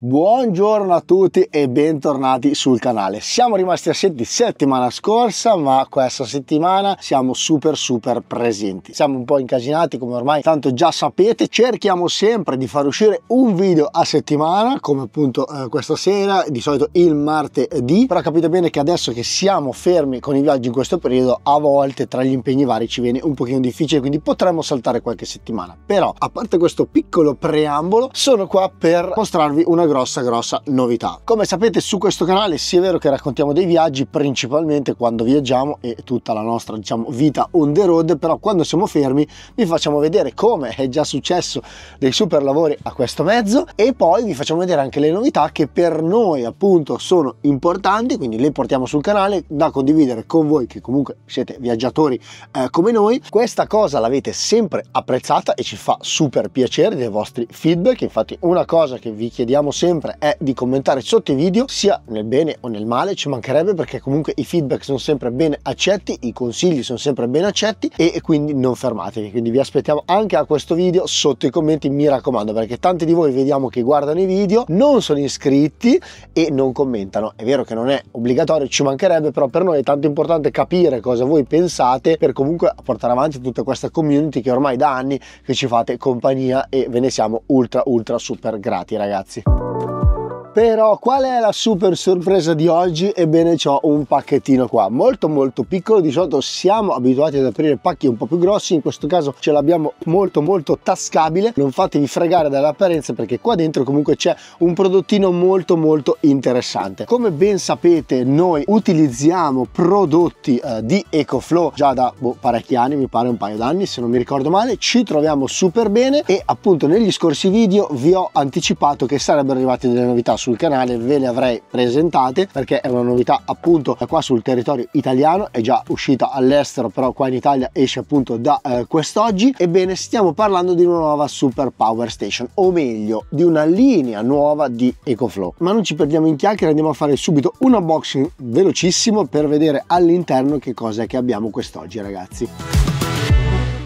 Buongiorno a tutti e bentornati sul canale. Siamo rimasti assenti settimana scorsa, ma questa settimana siamo super super presenti. Siamo un po' incasinati come ormai tanto già sapete, cerchiamo sempre di far uscire un video a settimana, come appunto eh, questa sera, di solito il martedì, però capite bene che adesso che siamo fermi con i viaggi in questo periodo, a volte tra gli impegni vari ci viene un pochino difficile, quindi potremmo saltare qualche settimana. Però, a parte questo piccolo preambolo, sono qua per mostrarvi una grossa grossa novità. Come sapete su questo canale sì è vero che raccontiamo dei viaggi principalmente quando viaggiamo e tutta la nostra diciamo, vita on the road, però quando siamo fermi vi facciamo vedere come è già successo dei super lavori a questo mezzo e poi vi facciamo vedere anche le novità che per noi appunto sono importanti, quindi le portiamo sul canale da condividere con voi che comunque siete viaggiatori eh, come noi. Questa cosa l'avete sempre apprezzata e ci fa super piacere dei vostri feedback, infatti una cosa che vi chiediamo sempre è di commentare sotto i video sia nel bene o nel male ci mancherebbe perché comunque i feedback sono sempre ben accetti i consigli sono sempre ben accetti e quindi non fermatevi quindi vi aspettiamo anche a questo video sotto i commenti mi raccomando perché tanti di voi vediamo che guardano i video non sono iscritti e non commentano è vero che non è obbligatorio ci mancherebbe però per noi è tanto importante capire cosa voi pensate per comunque portare avanti tutta questa community che ormai da anni che ci fate compagnia e ve ne siamo ultra ultra super grati ragazzi però qual è la super sorpresa di oggi? Ebbene ho un pacchettino qua, molto molto piccolo, di solito siamo abituati ad aprire pacchi un po' più grossi, in questo caso ce l'abbiamo molto molto tascabile, non fatevi fregare dall'apparenza perché qua dentro comunque c'è un prodottino molto molto interessante. Come ben sapete noi utilizziamo prodotti eh, di EcoFlow già da boh, parecchi anni, mi pare un paio d'anni se non mi ricordo male, ci troviamo super bene e appunto negli scorsi video vi ho anticipato che sarebbero arrivate delle novità su sul canale ve le avrei presentate perché è una novità appunto eh, qua sul territorio italiano è già uscita all'estero però qua in Italia esce appunto da eh, quest'oggi ebbene stiamo parlando di una nuova super power station o meglio di una linea nuova di EcoFlow ma non ci perdiamo in chiacchiere andiamo a fare subito un unboxing velocissimo per vedere all'interno che cosa è che abbiamo quest'oggi ragazzi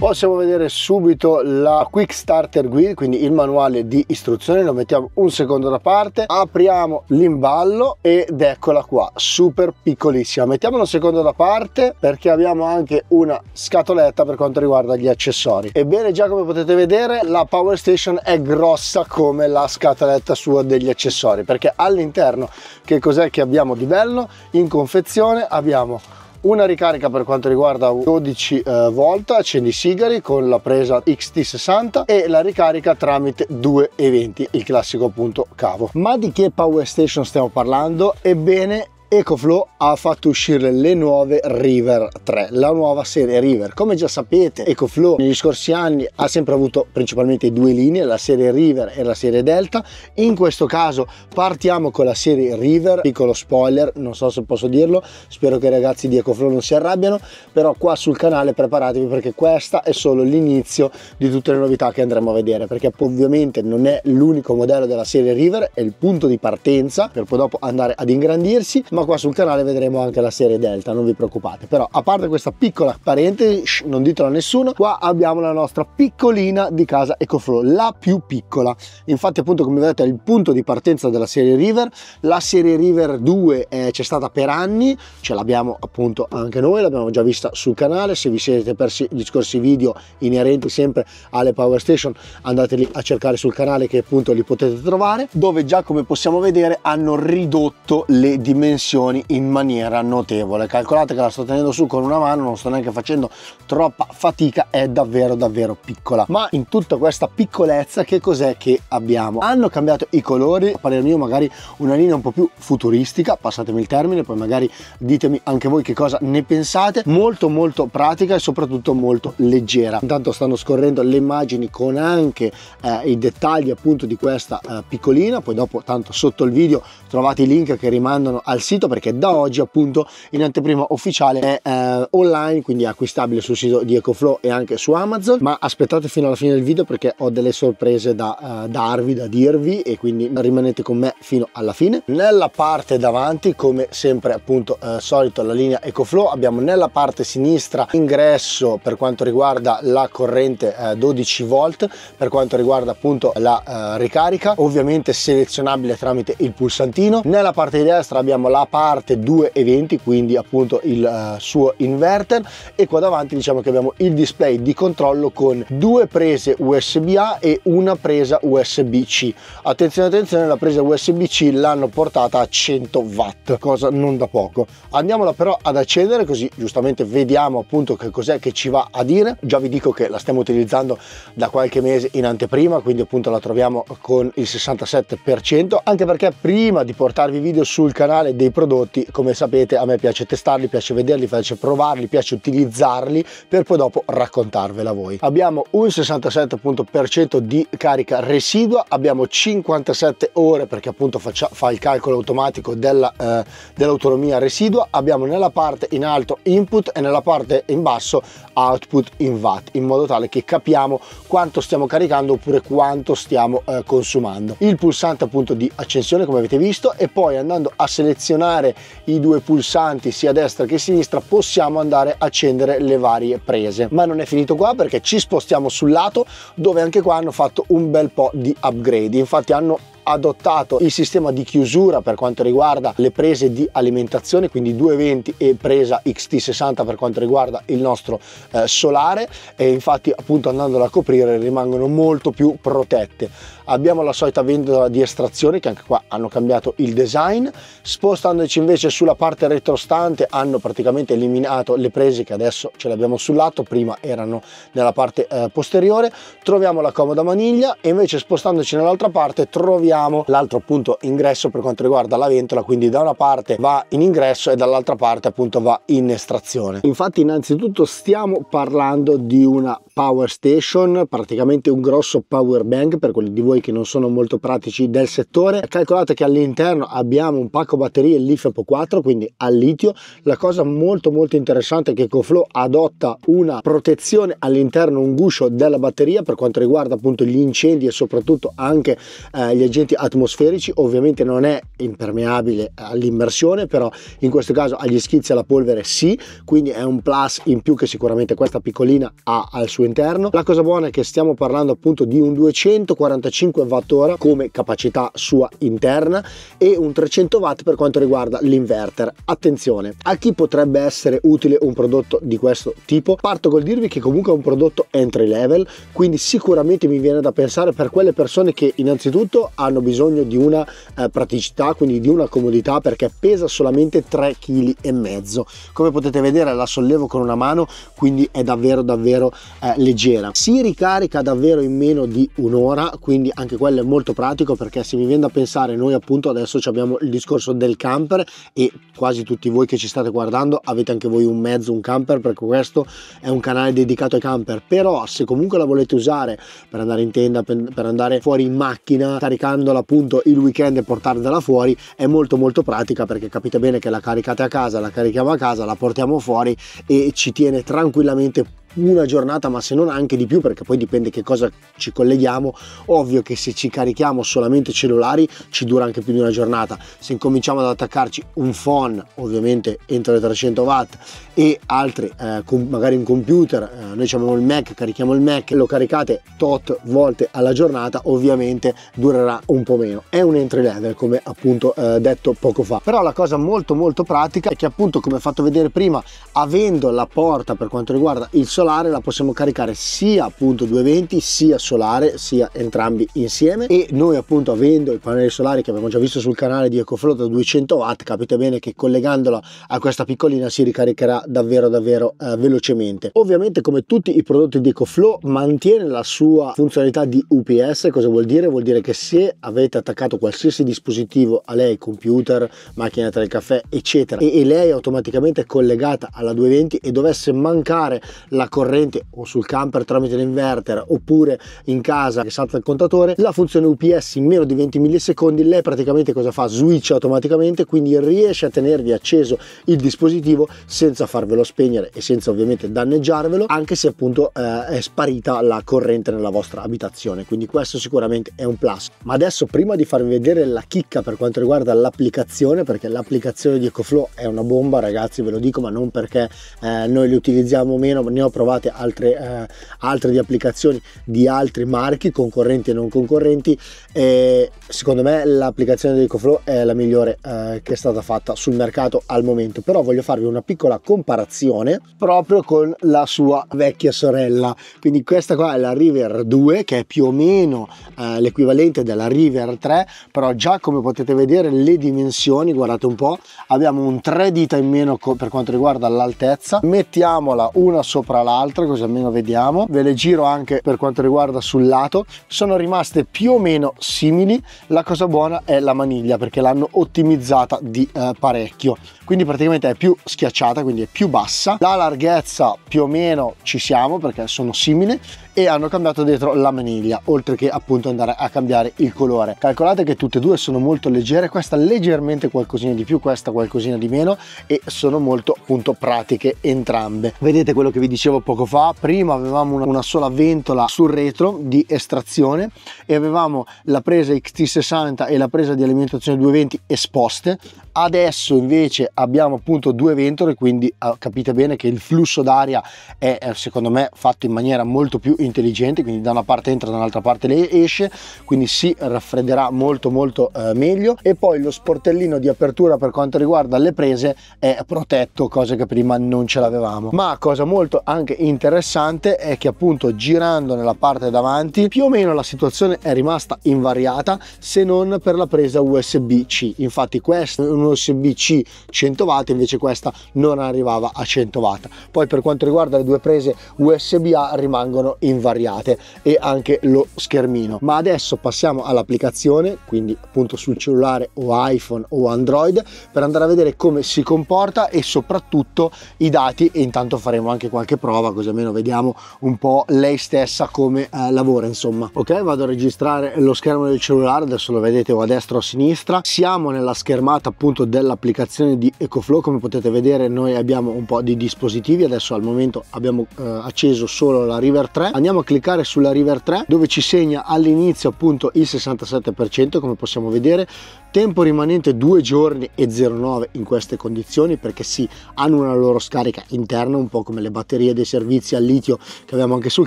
possiamo vedere subito la quick starter guide quindi il manuale di istruzioni lo mettiamo un secondo da parte apriamo l'imballo ed eccola qua super piccolissima mettiamola un secondo da parte perché abbiamo anche una scatoletta per quanto riguarda gli accessori ebbene già come potete vedere la power station è grossa come la scatoletta sua degli accessori perché all'interno che cos'è che abbiamo di bello in confezione abbiamo una ricarica per quanto riguarda 12 eh, accendi sigari con la presa XT60 e la ricarica tramite 2,20 il classico appunto cavo ma di che power station stiamo parlando ebbene EcoFlow ha fatto uscire le nuove River 3, la nuova serie River. Come già sapete, EcoFlow negli scorsi anni ha sempre avuto principalmente due linee, la serie River e la serie Delta. In questo caso partiamo con la serie River, piccolo spoiler, non so se posso dirlo, spero che i ragazzi di EcoFlow non si arrabbiano, però qua sul canale preparatevi perché questa è solo l'inizio di tutte le novità che andremo a vedere, perché ovviamente non è l'unico modello della serie River, è il punto di partenza per poi dopo andare ad ingrandirsi, ma ma qua sul canale vedremo anche la serie Delta, non vi preoccupate. Però a parte questa piccola parentesi, shh, non ditelo a nessuno, qua abbiamo la nostra piccolina di casa EcoFlow, la più piccola. Infatti appunto come vedete è il punto di partenza della serie River, la serie River 2 eh, c'è stata per anni, ce l'abbiamo appunto anche noi, l'abbiamo già vista sul canale, se vi siete persi gli scorsi video inerenti sempre alle Power Station andateli a cercare sul canale che appunto li potete trovare, dove già come possiamo vedere hanno ridotto le dimensioni pressioni in maniera notevole calcolate che la sto tenendo su con una mano non sto neanche facendo troppa fatica è davvero davvero piccola ma in tutta questa piccolezza che cos'è che abbiamo hanno cambiato i colori a parere mio magari una linea un po' più futuristica passatemi il termine poi magari ditemi anche voi che cosa ne pensate molto molto pratica e soprattutto molto leggera intanto stanno scorrendo le immagini con anche eh, i dettagli appunto di questa eh, piccolina poi dopo tanto sotto il video trovate i link che rimandano al sito appunto perché da oggi appunto in anteprima ufficiale è eh, online quindi è acquistabile sul sito di Ecoflow e anche su Amazon ma aspettate fino alla fine del video perché ho delle sorprese da eh, darvi da dirvi e quindi rimanete con me fino alla fine nella parte davanti come sempre appunto eh, solito la linea Ecoflow abbiamo nella parte sinistra ingresso per quanto riguarda la corrente 12 eh, volt per quanto riguarda appunto la eh, ricarica ovviamente selezionabile tramite il pulsantino nella parte di destra abbiamo la parte due eventi quindi appunto il uh, suo inverter e qua davanti diciamo che abbiamo il display di controllo con due prese USB A e una presa USB C attenzione attenzione la presa USB C l'hanno portata a 100 watt cosa non da poco andiamola però ad accendere così giustamente vediamo appunto che cos'è che ci va a dire già vi dico che la stiamo utilizzando da qualche mese in anteprima quindi appunto la troviamo con il 67% anche perché prima di portarvi video sul canale dei prodotti come sapete a me piace testarli piace vederli piace provarli piace utilizzarli per poi dopo raccontarvela voi abbiamo un 67% di carica residua abbiamo 57 ore perché appunto faccia, fa il calcolo automatico eh, dell'autonomia eh, dell residua abbiamo nella parte in alto input e nella parte in basso output in watt in modo tale che capiamo quanto stiamo caricando oppure quanto stiamo eh, consumando il pulsante appunto di accensione come avete visto e poi andando a selezionare azionare i due pulsanti sia a destra che a sinistra possiamo andare a accendere le varie prese ma non è finito qua perché ci spostiamo sul lato dove anche qua hanno fatto un bel po' di upgrade infatti hanno adottato il sistema di chiusura per quanto riguarda le prese di alimentazione quindi 220 e presa XT60 per quanto riguarda il nostro eh, solare e infatti appunto andandola a coprire rimangono molto più protette abbiamo la solita ventola di estrazione che anche qua hanno cambiato il design spostandoci invece sulla parte retrostante hanno praticamente eliminato le prese che adesso ce le abbiamo sul lato prima erano nella parte eh, posteriore troviamo la comoda maniglia e invece spostandoci nell'altra parte troviamo abbiamo l'altro appunto ingresso per quanto riguarda la ventola quindi da una parte va in ingresso e dall'altra parte appunto va in estrazione infatti innanzitutto stiamo parlando di una power station praticamente un grosso power bank per quelli di voi che non sono molto pratici del settore calcolate che all'interno abbiamo un pacco batterie LiFePO 4 quindi al litio la cosa molto molto interessante è che EcoFlow adotta una protezione all'interno un guscio della batteria per quanto riguarda appunto gli incendi e soprattutto anche eh, gli agenti agenti atmosferici, ovviamente non è impermeabile all'immersione, però in questo caso agli schizzi e alla polvere sì, quindi è un plus in più che sicuramente questa piccolina ha al suo interno. La cosa buona è che stiamo parlando appunto di un 245 watt ora come capacità sua interna e un 300 Watt per quanto riguarda l'inverter. Attenzione, a chi potrebbe essere utile un prodotto di questo tipo? Parto col dirvi che comunque è un prodotto entry level, quindi sicuramente mi viene da pensare per quelle persone che innanzitutto hanno hanno bisogno di una eh, praticità, quindi di una comodità perché pesa solamente 3,5 kg. Come potete vedere la sollevo con una mano, quindi è davvero davvero eh, leggera. Si ricarica davvero in meno di un'ora, quindi anche quello è molto pratico perché se mi viene da pensare noi appunto adesso abbiamo il discorso del camper e quasi tutti voi che ci state guardando avete anche voi un mezzo, un camper, perché questo è un canale dedicato ai camper, però se comunque la volete usare per andare in tenda, per andare fuori in macchina, caricando prenderla appunto il weekend e portarla fuori è molto molto pratica perché capite bene che la caricate a casa, la carichiamo a casa, la portiamo fuori e ci tiene tranquillamente una giornata, ma se non anche di più, perché poi dipende che cosa ci colleghiamo. Ovvio che se ci carichiamo solamente cellulari ci dura anche più di una giornata. Se incominciamo ad attaccarci un phone, ovviamente entro le 300 watt, e altri, eh, magari un computer, eh, noi abbiamo il Mac, carichiamo il Mac, lo caricate tot volte alla giornata, ovviamente durerà un po' meno. È un entry level, come appunto eh, detto poco fa. Però la cosa molto molto pratica è che appunto, come ho fatto vedere prima, avendo la porta per quanto riguarda il software solare la possiamo caricare sia appunto 220 sia solare sia entrambi insieme e noi appunto avendo i pannelli solari che abbiamo già visto sul canale di EcoFlow da 200 watt capite bene che collegandola a questa piccolina si ricaricherà davvero davvero eh, velocemente ovviamente come tutti i prodotti di EcoFlow mantiene la sua funzionalità di UPS cosa vuol dire? vuol dire che se avete attaccato qualsiasi dispositivo a lei computer macchina del caffè eccetera e, e lei automaticamente collegata alla 220 e dovesse mancare la corrente o sul camper tramite l'inverter oppure in casa che salta il contatore, la funzione UPS in meno di 20 millisecondi lei praticamente cosa fa? Switch automaticamente, quindi riesce a tenervi acceso il dispositivo senza farvelo spegnere e senza ovviamente danneggiarvelo, anche se appunto eh, è sparita la corrente nella vostra abitazione, quindi questo sicuramente è un plus. Ma adesso prima di farvi vedere la chicca per quanto riguarda l'applicazione, perché l'applicazione di EcoFlow è una bomba ragazzi, ve lo dico, ma non perché eh, noi li utilizziamo meno, ne ho provato trovate altre, eh, altre di applicazioni di altri marchi concorrenti e non concorrenti e secondo me l'applicazione di EcoFlow è la migliore eh, che è stata fatta sul mercato al momento però voglio farvi una piccola comparazione proprio con la sua vecchia sorella quindi questa qua è la River 2 che è più o meno eh, l'equivalente della River 3 però già come potete vedere le dimensioni guardate un po' abbiamo un 3 dita in meno per quanto riguarda l'altezza mettiamola una sopra l'altra l'altra così almeno vediamo ve le giro anche per quanto riguarda sul lato sono rimaste più o meno simili la cosa buona è la maniglia perché l'hanno ottimizzata di eh, parecchio quindi praticamente è più schiacciata quindi è più bassa la larghezza più o meno ci siamo perché sono simili e hanno cambiato dietro la maniglia oltre che appunto andare a cambiare il colore calcolate che tutte e due sono molto leggere questa leggermente qualcosina di più questa qualcosina di meno e sono molto appunto pratiche entrambe vedete quello che vi dicevo poco fa prima avevamo una, una sola ventola sul retro di estrazione e avevamo la presa XT60 e la presa di alimentazione 220 esposte adesso invece abbiamo appunto due ventole quindi ah, capite bene che il flusso d'aria è eh, secondo me fatto in maniera molto più intelligente quindi da una parte entra dall'altra parte le esce quindi si raffredderà molto molto eh, meglio e poi lo sportellino di apertura per quanto riguarda le prese è protetto cosa che prima non ce l'avevamo ma cosa molto anche interessante è che appunto girando nella parte davanti più o meno la situazione è rimasta invariata se non per la presa USB-C infatti questo è un un USB-C 100 watt invece questa non arrivava a 100 watt poi per quanto riguarda le due prese USB-A rimangono invariate e anche lo schermino ma adesso passiamo all'applicazione quindi appunto sul cellulare o iPhone o Android per andare a vedere come si comporta e soprattutto i dati e intanto faremo anche qualche prova così almeno vediamo un po' lei stessa come eh, lavora insomma ok vado a registrare lo schermo del cellulare adesso lo vedete o a destra o a sinistra siamo nella schermata appunto appunto dell'applicazione di EcoFlow come potete vedere noi abbiamo un po' di dispositivi adesso al momento abbiamo eh, acceso solo la River 3 andiamo a cliccare sulla River 3 dove ci segna all'inizio appunto il 67% come possiamo vedere tempo rimanente 2 giorni e 0,9 in queste condizioni perché sì hanno una loro scarica interna un po' come le batterie dei servizi al litio che abbiamo anche sul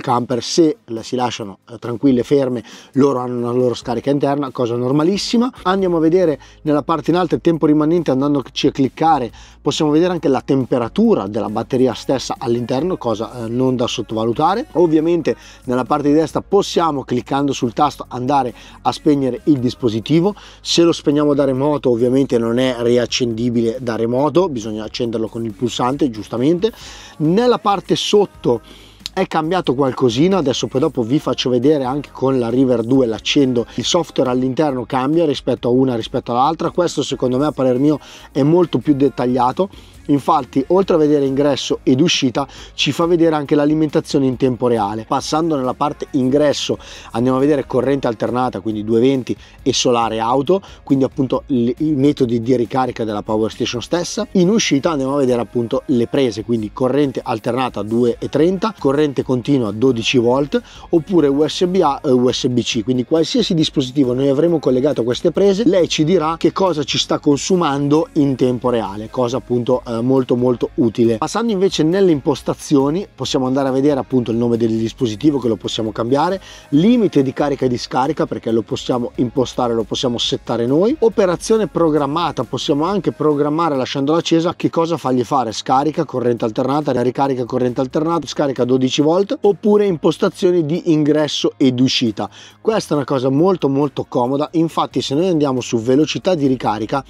camper se la si lasciano eh, tranquille ferme loro hanno una loro scarica interna cosa normalissima andiamo a vedere nella parte in alto il tempo rimanente andandoci a cliccare possiamo vedere anche la temperatura della batteria stessa all'interno cosa eh, non da sottovalutare ovviamente nella parte di destra possiamo cliccando sul tasto andare a spegnere il dispositivo se lo spegniamo spegniamo da remoto ovviamente non è riaccendibile da remoto bisogna accenderlo con il pulsante giustamente nella parte sotto è cambiato qualcosina adesso poi dopo vi faccio vedere anche con la River 2 l'accendo il software all'interno cambia rispetto a una rispetto all'altra questo secondo me a parer mio è molto più dettagliato Infatti, oltre a vedere ingresso ed uscita, ci fa vedere anche l'alimentazione in tempo reale. Passando nella parte ingresso andiamo a vedere corrente alternata, quindi 220 e solare auto, quindi appunto i metodi di ricarica della power station stessa. In uscita andiamo a vedere appunto le prese, quindi corrente alternata 2,30, corrente continua 12 volt oppure USB A e USB-C, quindi qualsiasi dispositivo noi avremo collegato a queste prese, lei ci dirà che cosa ci sta consumando in tempo reale, cosa appunto eh, eh, molto molto utile passando invece nelle impostazioni possiamo andare a vedere appunto il nome del dispositivo che lo possiamo cambiare limite di carica e di scarica perché lo possiamo impostare lo possiamo settare noi operazione programmata possiamo anche programmare lasciandola accesa che cosa fargli fare scarica corrente alternata ricarica corrente alternata scarica 12 volt oppure impostazioni di ingresso ed uscita questa è una cosa molto molto comoda infatti se noi andiamo su velocità di ricarica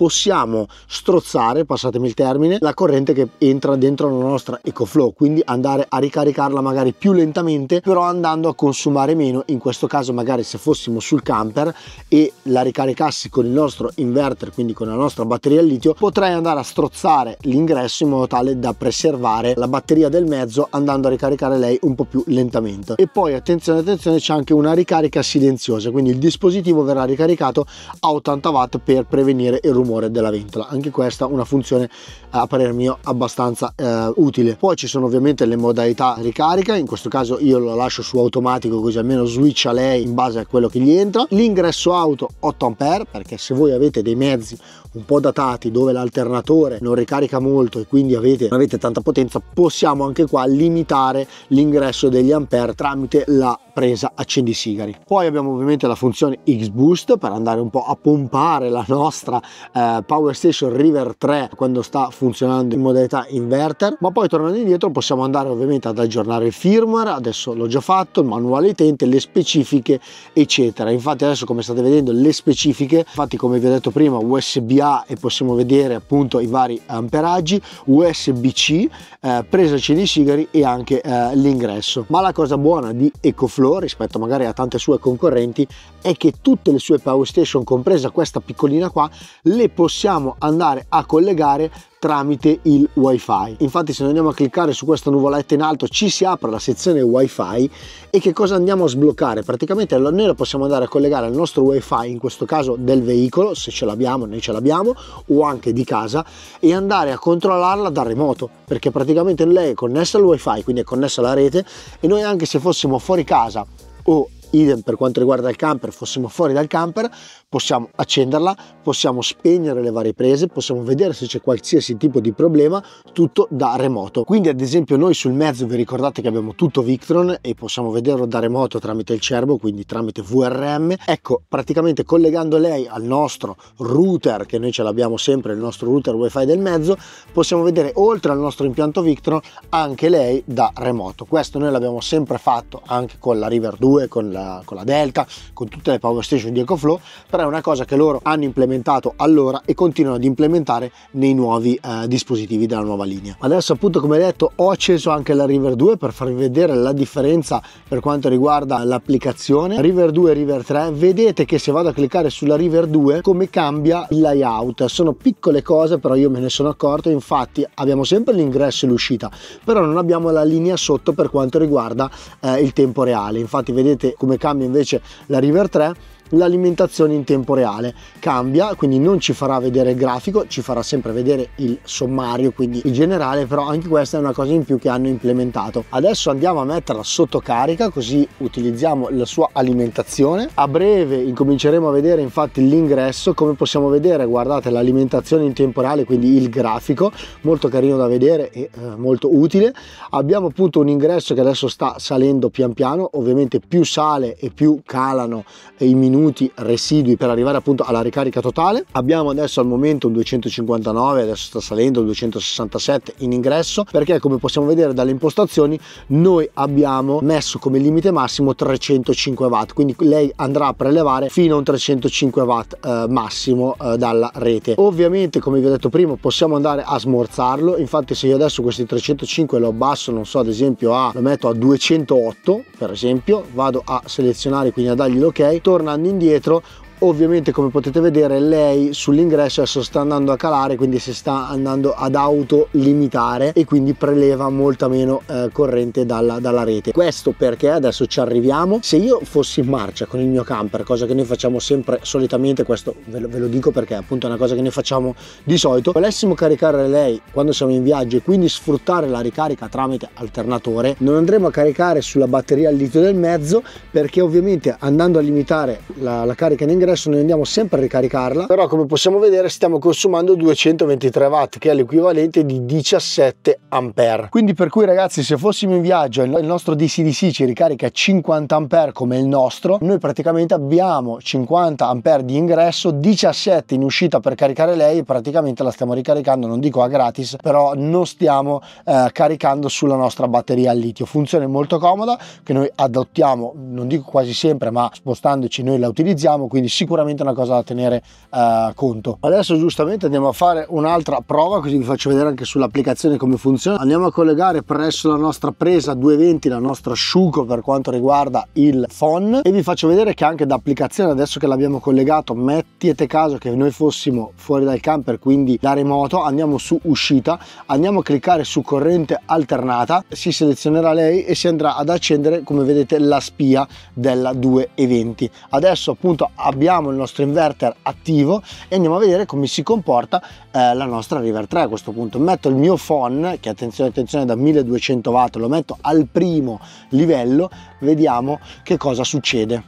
possiamo strozzare, passatemi il termine, la corrente che entra dentro la nostra EcoFlow, quindi andare a ricaricarla magari più lentamente, però andando a consumare meno, in questo caso magari se fossimo sul camper e la ricaricassi con il nostro inverter, quindi con la nostra batteria al litio, potrei andare a strozzare l'ingresso in modo tale da preservare la batteria del mezzo andando a ricaricare lei un po' più lentamente. E poi attenzione attenzione c'è anche una ricarica silenziosa, quindi il dispositivo verrà ricaricato a 80 watt per prevenire il rumore rumore della ventola anche questa una funzione eh, a parer mio abbastanza eh, utile poi ci sono ovviamente le modalità ricarica in questo caso io lo lascio su automatico così almeno switcha lei in base a quello che gli entra l'ingresso auto 8 ampere perché se voi avete dei mezzi un po' datati dove l'alternatore non ricarica molto e quindi avete, non avete tanta potenza possiamo anche qua limitare l'ingresso degli ampere tramite la presa accendisigari poi abbiamo ovviamente la funzione X-Boost per andare un po' a pompare la nostra eh, Power Station River 3 quando sta funzionando in modalità inverter ma poi tornando indietro possiamo andare ovviamente ad aggiornare il firmware adesso l'ho già fatto il manuale utente le specifiche eccetera infatti adesso come state vedendo le specifiche infatti come vi ho detto prima USB usb e possiamo vedere appunto i vari amperaggi, USB-C, eh, presa CD sigari e anche eh, l'ingresso. Ma la cosa buona di EcoFlow rispetto magari a tante sue concorrenti è che tutte le sue power station, compresa questa piccolina qua, le possiamo andare a collegare tramite il wifi infatti se noi andiamo a cliccare su questa nuvoletta in alto ci si apre la sezione wifi e che cosa andiamo a sbloccare praticamente noi la possiamo andare a collegare al nostro wifi in questo caso del veicolo se ce l'abbiamo noi ce l'abbiamo o anche di casa e andare a controllarla da remoto perché praticamente lei è connessa al wifi quindi è connessa alla rete e noi anche se fossimo fuori casa o idem per quanto riguarda il camper, fossimo fuori dal camper, possiamo accenderla, possiamo spegnere le varie prese, possiamo vedere se c'è qualsiasi tipo di problema, tutto da remoto. Quindi ad esempio noi sul mezzo vi ricordate che abbiamo tutto Victron e possiamo vederlo da remoto tramite il cervo, quindi tramite VRM. Ecco, praticamente collegando lei al nostro router, che noi ce l'abbiamo sempre, il nostro router wifi del mezzo, possiamo vedere oltre al nostro impianto Victron anche lei da remoto. Questo noi l'abbiamo sempre fatto anche con la River 2, con la la, con la Delta, con tutte le power station di EcoFlow, però è una cosa che loro hanno implementato allora e continuano ad implementare nei nuovi eh, dispositivi della nuova linea. Adesso appunto come detto ho acceso anche la River 2 per farvi vedere la differenza per quanto riguarda l'applicazione River 2 e River 3. Vedete che se vado a cliccare sulla River 2 come cambia il layout, sono piccole cose però io me ne sono accorto, infatti abbiamo sempre l'ingresso e l'uscita, però non abbiamo la linea sotto per quanto riguarda eh, il tempo reale. Infatti vedete come come cambia invece la River 3 l'alimentazione in tempo reale cambia quindi non ci farà vedere il grafico ci farà sempre vedere il sommario quindi il generale però anche questa è una cosa in più che hanno implementato adesso andiamo a metterla sotto carica così utilizziamo la sua alimentazione a breve incominceremo a vedere infatti l'ingresso come possiamo vedere guardate l'alimentazione in tempo reale quindi il grafico molto carino da vedere e eh, molto utile abbiamo appunto un ingresso che adesso sta salendo pian piano ovviamente più sale e più calano eh, i minuti minuti residui per arrivare appunto alla ricarica totale abbiamo adesso al momento un 259 adesso sta salendo 267 in ingresso perché come possiamo vedere dalle impostazioni noi abbiamo messo come limite massimo 305 watt quindi lei andrà a prelevare fino a un 305 watt eh, massimo eh, dalla rete ovviamente come vi ho detto prima possiamo andare a smorzarlo infatti se io adesso questi 305 lo abbasso non so ad esempio a lo metto a 208 per esempio vado a selezionare quindi a dargli l'ok torna a indietro ovviamente come potete vedere lei sull'ingresso adesso sta andando a calare quindi si sta andando ad auto limitare e quindi preleva molta meno eh, corrente dalla, dalla, rete questo perché adesso ci arriviamo se io fossi in marcia con il mio camper cosa che noi facciamo sempre solitamente questo ve lo, ve lo dico perché appunto è una cosa che noi facciamo di solito volessimo caricare lei quando siamo in viaggio e quindi sfruttare la ricarica tramite alternatore non andremo a caricare sulla batteria al litro del mezzo perché ovviamente andando a limitare la, la carica in ingresso adesso noi andiamo sempre a ricaricarla però come possiamo vedere stiamo consumando 223 watt che è l'equivalente di 17 ampere quindi per cui ragazzi se fossimo in viaggio il nostro DCDC ci ricarica 50 ampere come il nostro noi praticamente abbiamo 50 ampere di ingresso 17 in uscita per caricare lei e praticamente la stiamo ricaricando non dico a gratis però non stiamo eh, caricando sulla nostra batteria al litio funzione molto comoda che noi adottiamo non dico quasi sempre ma spostandoci noi la utilizziamo quindi sicuramente una cosa da tenere eh, conto. Adesso giustamente andiamo a fare un'altra prova così vi faccio vedere anche sull'applicazione come funziona. Andiamo a collegare presso la nostra presa 220, la nostra sciuco per quanto riguarda il phone e vi faccio vedere che anche da applicazione adesso che l'abbiamo collegato mettete caso che noi fossimo fuori dal camper quindi da remoto andiamo su uscita andiamo a cliccare su corrente alternata si selezionerà lei e si andrà ad accendere come vedete la spia della 220 adesso appunto abbiamo abbiamo il nostro inverter attivo e andiamo a vedere come si comporta eh, la nostra River 3 a questo punto metto il mio phon che attenzione attenzione da 1200 watt lo metto al primo livello vediamo che cosa succede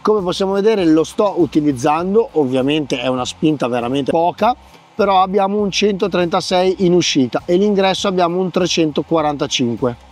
come possiamo vedere lo sto utilizzando ovviamente è una spinta veramente poca però abbiamo un 136 in uscita e l'ingresso abbiamo un 345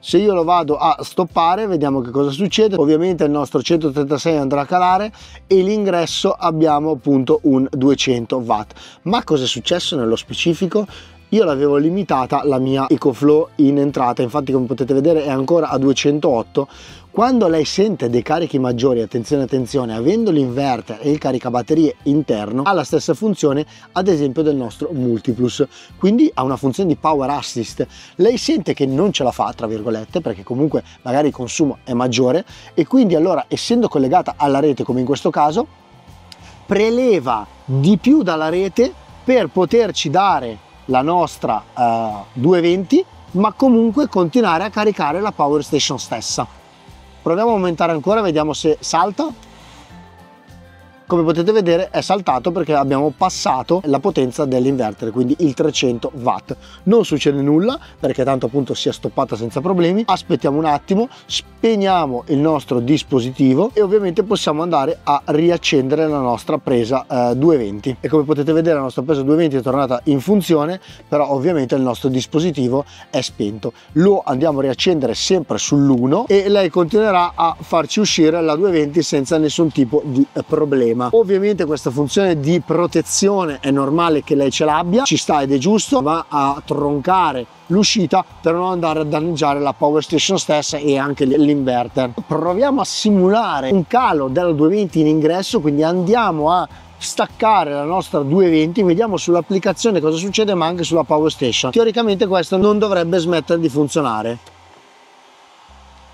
se io lo vado a stoppare vediamo che cosa succede ovviamente il nostro 136 andrà a calare e l'ingresso abbiamo appunto un 200 watt ma cosa è successo nello specifico io l'avevo limitata la mia EcoFlow in entrata infatti come potete vedere è ancora a 208 quando lei sente dei carichi maggiori, attenzione attenzione, avendo l'inverter e il caricabatterie interno, ha la stessa funzione ad esempio del nostro Multiplus, quindi ha una funzione di power assist. Lei sente che non ce la fa, tra virgolette, perché comunque magari il consumo è maggiore e quindi allora essendo collegata alla rete come in questo caso, preleva di più dalla rete per poterci dare la nostra eh, 220 ma comunque continuare a caricare la power station stessa. Proviamo a aumentare ancora, vediamo se salta come potete vedere è saltato perché abbiamo passato la potenza dell'inverter quindi il 300 watt non succede nulla perché tanto appunto si è stoppata senza problemi aspettiamo un attimo spegniamo il nostro dispositivo e ovviamente possiamo andare a riaccendere la nostra presa eh, 220 e come potete vedere la nostra presa 220 è tornata in funzione però ovviamente il nostro dispositivo è spento lo andiamo a riaccendere sempre sull'1 e lei continuerà a farci uscire la 220 senza nessun tipo di problema sistema. Ovviamente questa funzione di protezione è normale che lei ce l'abbia, ci sta ed è giusto, va a troncare l'uscita per non andare a danneggiare la power station stessa e anche l'inverter. Proviamo a simulare un calo della 220 in ingresso, quindi andiamo a staccare la nostra 220 vediamo sull'applicazione cosa succede ma anche sulla power station teoricamente questo non dovrebbe smettere di funzionare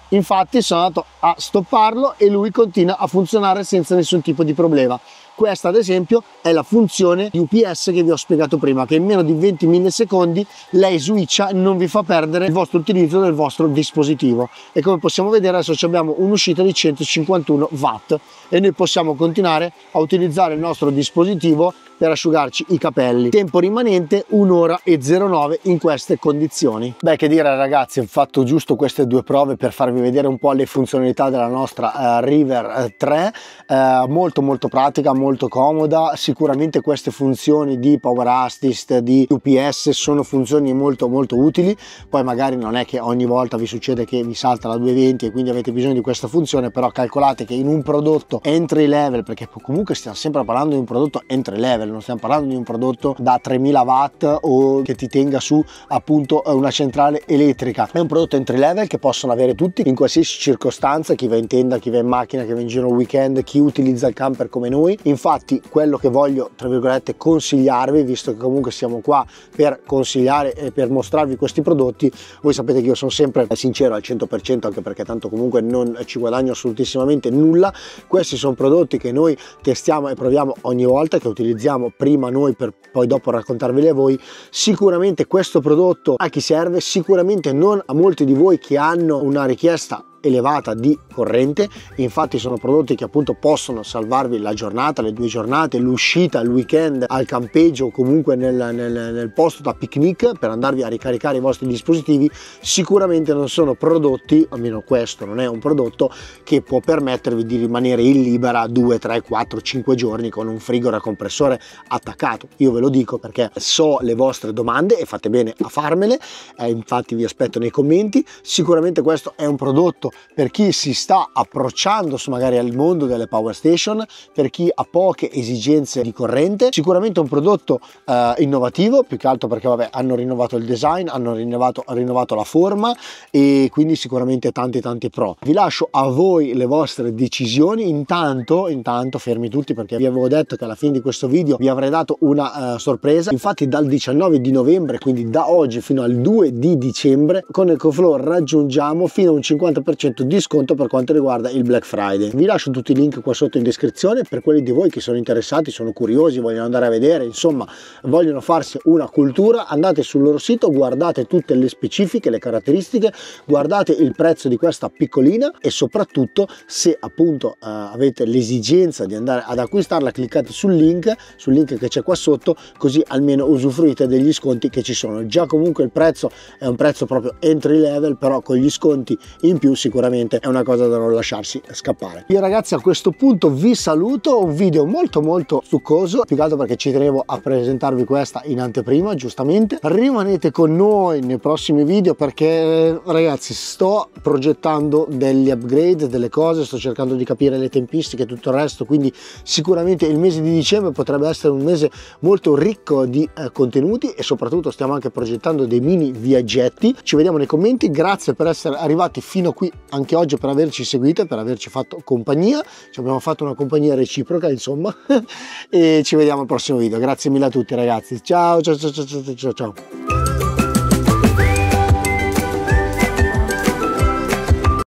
Infatti sono andato a stopparlo e lui continua a funzionare senza nessun tipo di problema. Questa ad esempio è la funzione UPS che vi ho spiegato prima, che in meno di 20 millisecondi lei switcha e non vi fa perdere il vostro utilizzo del vostro dispositivo. E come possiamo vedere adesso abbiamo un'uscita di 151 watt e noi possiamo continuare a utilizzare il nostro dispositivo per asciugarci i capelli. Tempo rimanente 1 ora e 09 in queste condizioni. Beh che dire ragazzi ho fatto giusto queste due prove per farvi vedere un po' le funzionalità della nostra eh, River 3 eh, eh, molto molto pratica molto comoda sicuramente queste funzioni di power assist di UPS sono funzioni molto molto utili poi magari non è che ogni volta vi succede che vi salta la 220 e quindi avete bisogno di questa funzione però calcolate che in un prodotto prodotto entry level, perché comunque stiamo sempre parlando di un prodotto entry level, non stiamo parlando di un prodotto da 3000 watt o che ti tenga su appunto eh, una centrale elettrica. È un prodotto entry level che possono avere tutti in qualsiasi circostanza, chi va in tenda, chi va in macchina, chi va in giro un weekend, chi utilizza il camper come noi. Infatti quello che voglio tra virgolette consigliarvi, visto che comunque siamo qua per consigliare e per mostrarvi questi prodotti, voi sapete che io sono sempre eh, sincero al 100% anche perché tanto comunque non ci guadagno assolutissimamente nulla. Questo questi sono prodotti che noi testiamo e proviamo ogni volta, che utilizziamo prima noi per poi dopo raccontarveli a voi. Sicuramente questo prodotto a chi serve, sicuramente non a molti di voi che hanno una richiesta elevata di corrente, infatti sono prodotti che appunto possono salvarvi la giornata, le due giornate, l'uscita, il weekend al campeggio o comunque nel, nel, nel posto da picnic per andarvi a ricaricare i vostri dispositivi, sicuramente non sono prodotti, almeno questo non è un prodotto che può permettervi di rimanere in libera 2, 3, 4, 5 giorni con un frigorifero a compressore attaccato. Io ve lo dico perché so le vostre domande e fate bene a farmele, eh, infatti vi aspetto nei commenti. Sicuramente questo è un prodotto per chi si sta approcciando magari al mondo delle power station, per chi ha poche esigenze di corrente, sicuramente un prodotto eh, innovativo, più che altro perché vabbè, hanno rinnovato il design, hanno rinnovato, rinnovato la forma e quindi sicuramente tanti tanti pro. Vi lascio a voi le vostre decisioni, intanto, intanto fermi tutti perché vi avevo detto che alla fine di questo video vi avrei dato una uh, sorpresa, infatti dal 19 di novembre, quindi da oggi fino al 2 di dicembre, con EcoFlow raggiungiamo fino a un 50% 10% di sconto per quanto riguarda il Black Friday. Vi lascio tutti i link qua sotto in descrizione per quelli di voi che sono interessati, sono curiosi, vogliono andare a vedere, insomma vogliono farsi una cultura, andate sul loro sito, guardate tutte le specifiche, le caratteristiche, guardate il prezzo di questa piccolina e soprattutto se appunto eh, avete l'esigenza di andare ad acquistarla cliccate sul link, sul link che c'è qua sotto, così almeno usufruite degli sconti che ci sono. Già comunque il prezzo è un prezzo proprio entry level, però con gli sconti in più sicuramente sicuramente è una cosa da non lasciarsi scappare. Io ragazzi a questo punto vi saluto, un video molto molto succoso, più che altro perché ci tenevo a presentarvi questa in anteprima giustamente. Rimanete con noi nei prossimi video perché ragazzi sto progettando degli upgrade, delle cose, sto cercando di capire le tempistiche e tutto il resto, quindi sicuramente il mese di dicembre potrebbe essere un mese molto ricco di eh, contenuti e soprattutto stiamo anche progettando dei mini viaggetti. Ci vediamo nei commenti, grazie per essere arrivati fino qui anche oggi per averci seguito e per averci fatto compagnia. Ci abbiamo fatto una compagnia reciproca, insomma. e ci vediamo al prossimo video. Grazie mille a tutti ragazzi. Ciao ciao ciao ciao ciao ciao.